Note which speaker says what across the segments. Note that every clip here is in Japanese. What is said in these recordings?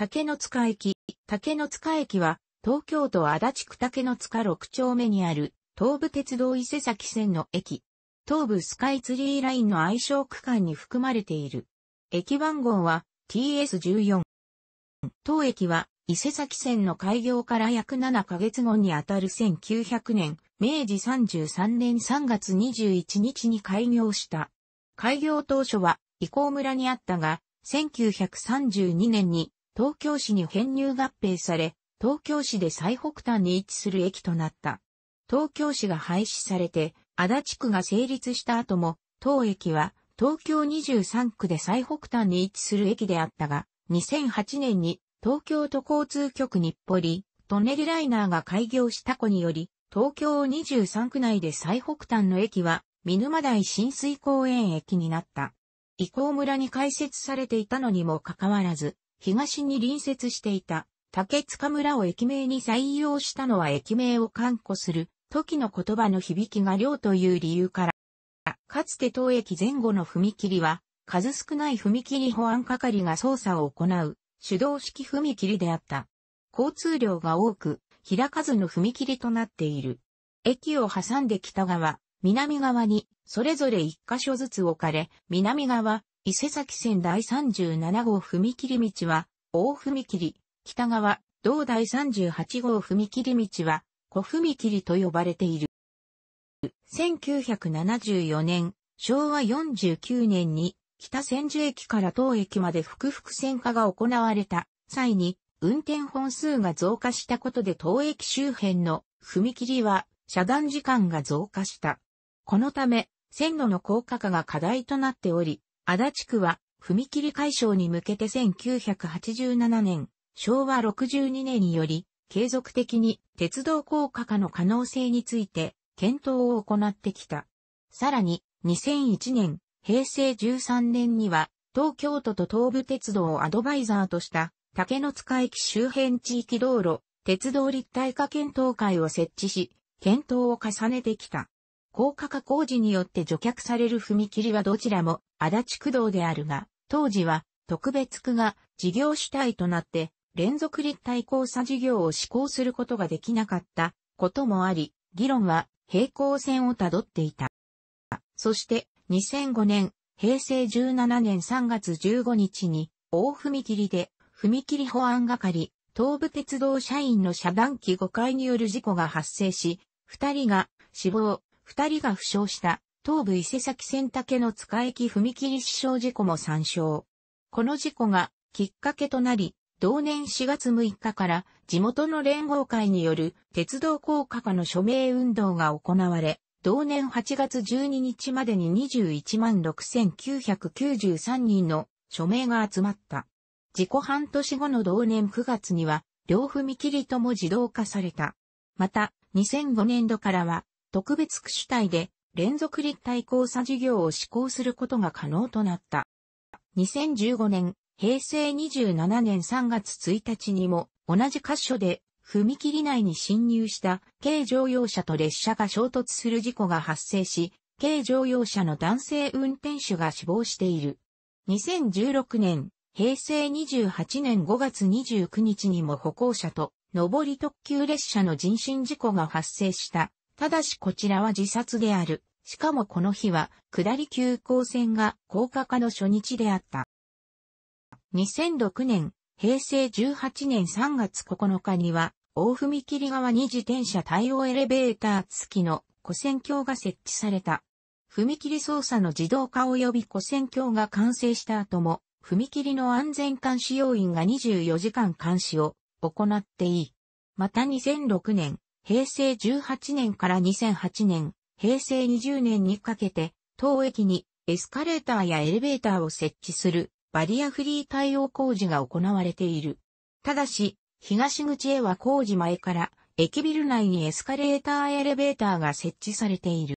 Speaker 1: 竹の塚駅。竹の塚駅は、東京都足立区竹の塚6丁目にある、東武鉄道伊勢崎線の駅。東武スカイツリーラインの愛称区間に含まれている。駅番号は TS14。当駅は伊勢崎線の開業から約7ヶ月後にあたる1900年、明治33年3月21日に開業した。開業当初は、伊甲村にあったが、1932年に東京市に編入合併され、東京市で最北端に位置する駅となった。東京市が廃止されて、足立区が成立した後も、当駅は東京23区で最北端に位置する駅であったが、2008年に東京都交通局日暮里、トンネルライナーが開業した子により、東京23区内で最北端の駅は、見沼台浸水公園駅になった。伊香村に開設されていたのにもかかわらず、東に隣接していた竹塚村を駅名に採用したのは駅名を看護する時の言葉の響きが量という理由から、かつて当駅前後の踏切は、数少ない踏切保安係が操作を行う、手動式踏切であった。交通量が多く、開かずの踏切となっている。駅を挟んで北側、南側に、それぞれ一箇所ずつ置かれ、南側、伊勢崎線第37号踏切道は、大踏切、北側、同第38号踏切道は、小踏切と呼ばれている。1974年、昭和49年に、北千住駅から当駅まで複々線化が行われた際に、運転本数が増加したことで当駅周辺の踏切は遮断時間が増加した。このため、線路の高架化が課題となっており、足立区は、踏切解消に向けて1987年、昭和62年により、継続的に鉄道高架化の可能性について、検討を行ってきた。さらに、2001年、平成13年には、東京都と東武鉄道をアドバイザーとした、竹の塚駅周辺地域道路、鉄道立体化検討会を設置し、検討を重ねてきた。高架化工事によって除却される踏切はどちらも足立区道であるが、当時は特別区が事業主体となって連続立体交差事業を施行することができなかったこともあり、議論は平行線をたどっていた。そして2005年、平成17年3月15日に大踏切で踏切保安係、東武鉄道社員の遮断機5回による事故が発生し、2人が死亡、二人が負傷した、東部伊勢崎線竹の塚駅踏切死傷事故も参照。この事故がきっかけとなり、同年4月6日から地元の連合会による鉄道高架化の署名運動が行われ、同年8月12日までに216,993人の署名が集まった。事故半年後の同年9月には、両踏切とも自動化された。また、2005年度からは、特別区主体で連続立体交差事業を施行することが可能となった。2015年、平成27年3月1日にも同じ箇所で踏切内に侵入した軽乗用車と列車が衝突する事故が発生し、軽乗用車の男性運転手が死亡している。2016年、平成28年5月29日にも歩行者と上り特急列車の人身事故が発生したただしこちらは自殺である。しかもこの日は、下り急行線が高架化の初日であった。2006年、平成18年3月9日には、大踏切側に自転車対応エレベーター付きの古線橋が設置された。踏切操作の自動化及び古線橋が完成した後も、踏切の安全監視要員が24時間監視を行っていい。また2006年、平成18年から2008年、平成20年にかけて、当駅にエスカレーターやエレベーターを設置するバリアフリー対応工事が行われている。ただし、東口へは工事前から駅ビル内にエスカレーターエレベーターが設置されている。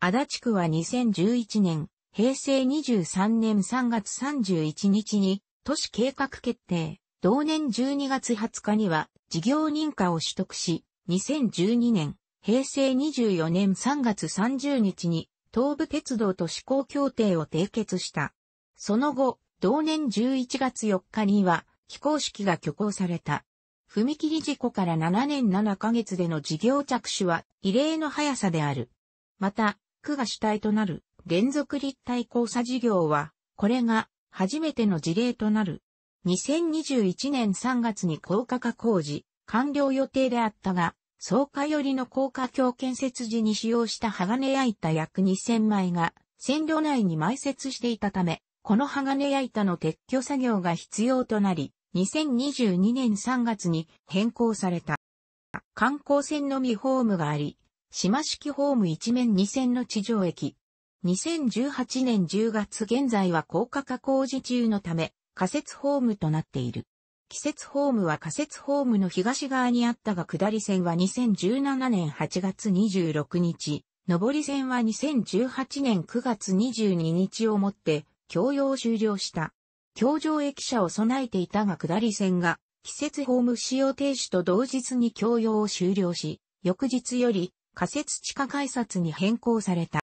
Speaker 1: 足立区は2011年、平成23年3月31日に都市計画決定、同年12月20日には事業認可を取得し、2012年、平成24年3月30日に東武鉄道と施行協定を締結した。その後、同年11月4日には非公式が挙行された。踏切事故から7年7ヶ月での事業着手は異例の速さである。また、区が主体となる連続立体交差事業は、これが初めての事例となる。2021年3月に高架化工事、完了予定であったが、草加寄りの高架橋建設時に使用した鋼焼いた約2000枚が線路内に埋設していたため、この鋼焼いたの撤去作業が必要となり、2022年3月に変更された。観光船のみホームがあり、島式ホーム一面2線の地上駅。2018年10月現在は高架化工事中のため、仮設ホームとなっている。季節ホームは仮設ホームの東側にあったが下り線は2017年8月26日、上り線は2018年9月22日をもって、共用終了した。共上駅舎を備えていたが下り線が、季節ホーム使用停止と同日に共用を終了し、翌日より仮設地下改札に変更された。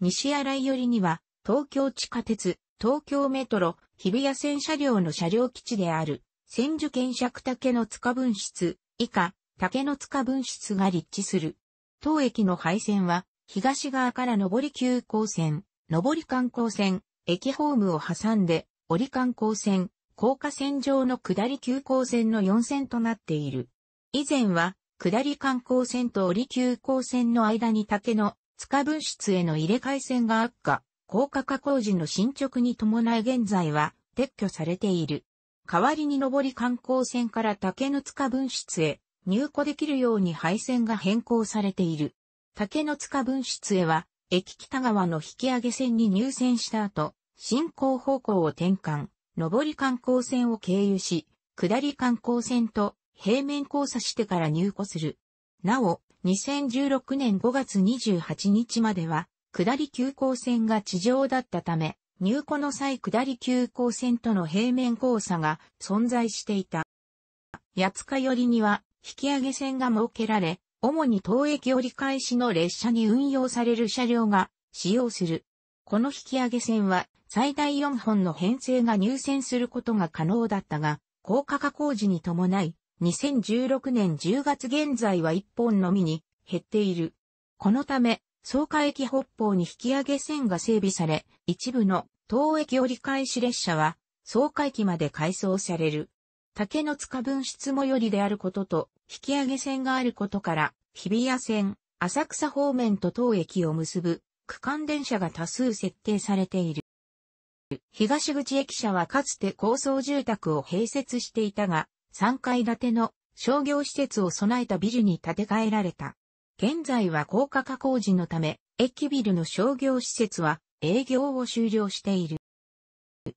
Speaker 1: 西新井寄りには、東京地下鉄、東京メトロ、日比谷線車両の車両基地である、千住県尺竹の塚分室、以下、竹の塚分室が立地する。当駅の廃線は、東側から上り急行線、上り観光線、駅ホームを挟んで、折り観光線、高架線上の下り急行線の4線となっている。以前は、下り観光線と折り急行線の間に竹の塚分室への入れ替え線が悪化。高架化工事の進捗に伴い現在は撤去されている。代わりに上り観光船から竹の塚分室へ入庫できるように配線が変更されている。竹の塚分室へは、駅北側の引き上げ線に入線した後、進行方向を転換、上り観光線を経由し、下り観光線と平面交差してから入庫する。なお、2016年5月28日までは、下り急行線が地上だったため、入庫の際下り急行線との平面交差が存在していた。八日寄りには引き上げ線が設けられ、主に東駅折り返しの列車に運用される車両が使用する。この引き上げ線は最大4本の編成が入線することが可能だったが、高架化工事に伴い、2016年10月現在は1本のみに減っている。このため、草加駅北方に引き上げ線が整備され、一部の東駅折り返し列車は草加駅まで改装される。竹の塚分室最寄りであることと、引き上げ線があることから、日比谷線、浅草方面と東駅を結ぶ区間電車が多数設定されている。東口駅舎はかつて高層住宅を併設していたが、3階建ての商業施設を備えたビルに建て替えられた。現在は高架化工事のため、駅ビルの商業施設は営業を終了している。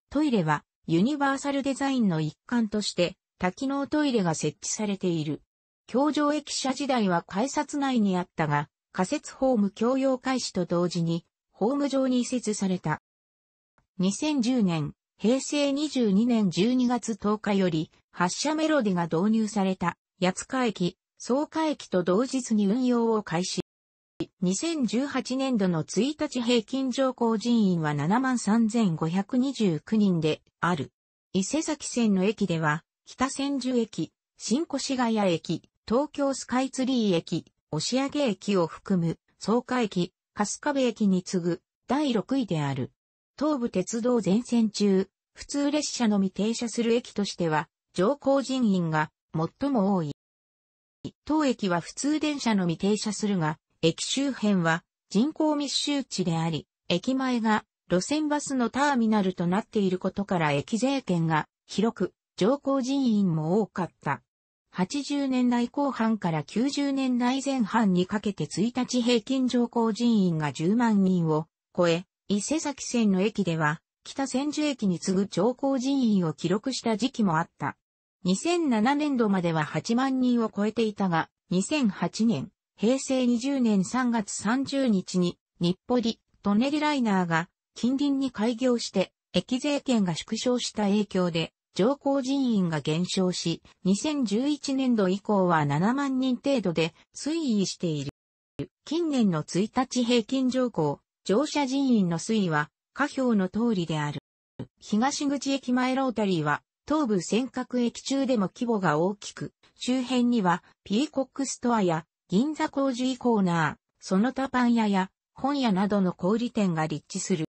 Speaker 1: トイレはユニバーサルデザインの一環として多機能トイレが設置されている。京城駅舎時代は改札内にあったが、仮設ホーム共用開始と同時に、ホーム上に移設された。2010年、平成22年12月10日より、発車メロディが導入された、八塚駅、草加駅と同日に運用を開始。2018年度の1日平均乗降人員は73,529人である。伊勢崎線の駅では、北千住駅、新越谷駅、東京スカイツリー駅、押上駅を含む、草加駅、春日部駅に次ぐ、第6位である。東武鉄道全線中、普通列車のみ停車する駅としては、乗降人員が最も多い。当駅は普通電車のみ停車するが、駅周辺は人口密集地であり、駅前が路線バスのターミナルとなっていることから駅税圏が広く、乗降人員も多かった。80年代後半から90年代前半にかけて1日平均乗降人員が10万人を超え、伊勢崎線の駅では、北千住駅に次ぐ乗降人員を記録した時期もあった。2007年度までは8万人を超えていたが、2008年、平成20年3月30日に、日暮里、トネリライナーが近隣に開業して、駅税券が縮小した影響で、乗降人員が減少し、2011年度以降は7万人程度で推移している。近年の1日平均乗降、乗車人員の推移は、下表の通りである。東口駅前ロータリーは、東部尖閣駅中でも規模が大きく、周辺にはピーコックストアや銀座工事イコーナー、その他パン屋や本屋などの小売店が立地する。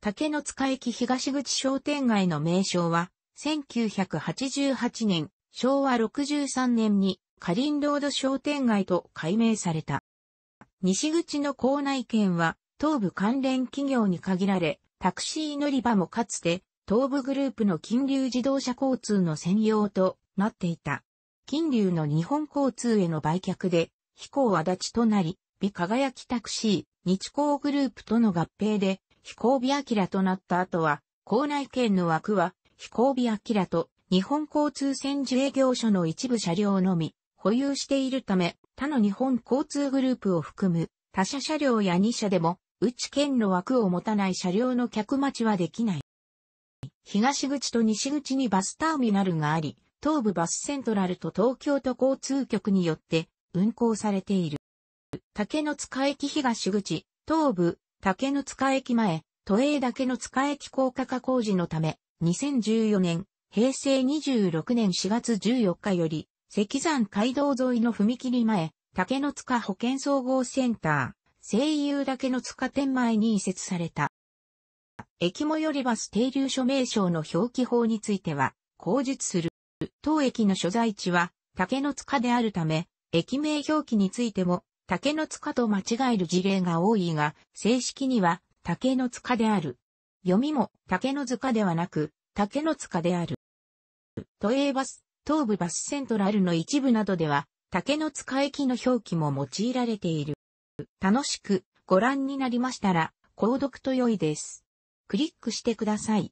Speaker 1: 竹の塚駅東口商店街の名称は、1988年、昭和63年に、カリンロード商店街と改名された。西口の校内圏は、東部関連企業に限られ、タクシー乗り場もかつて、東部グループの金流自動車交通の専用となっていた。金流の日本交通への売却で、飛行足立となり、美輝きタクシー、日光グループとの合併で、飛行美明となった後は、校内圏の枠は、飛行美明と日本交通線自営業所の一部車両のみ、保有しているため、他の日本交通グループを含む、他社車両や2社でも、内圏の枠を持たない車両の客待ちはできない。東口と西口にバスターミナルがあり、東部バスセントラルと東京都交通局によって運行されている。竹の塚駅東口、東部、竹の塚駅前、都営竹の塚駅高架化工事のため、2014年、平成26年4月14日より、石山街道沿いの踏切前、竹の塚保健総合センター、声優竹の塚店前に移設された。駅最寄りバス停留所名称の表記法については、口述する。当駅の所在地は、竹の塚であるため、駅名表記についても、竹の塚と間違える事例が多いが、正式には、竹の塚である。読みも、竹の塚ではなく、竹の塚である。都営バス、東部バスセントラルの一部などでは、竹の塚駅の表記も用いられている。楽しくご覧になりましたら、購読と良いです。クリックしてください。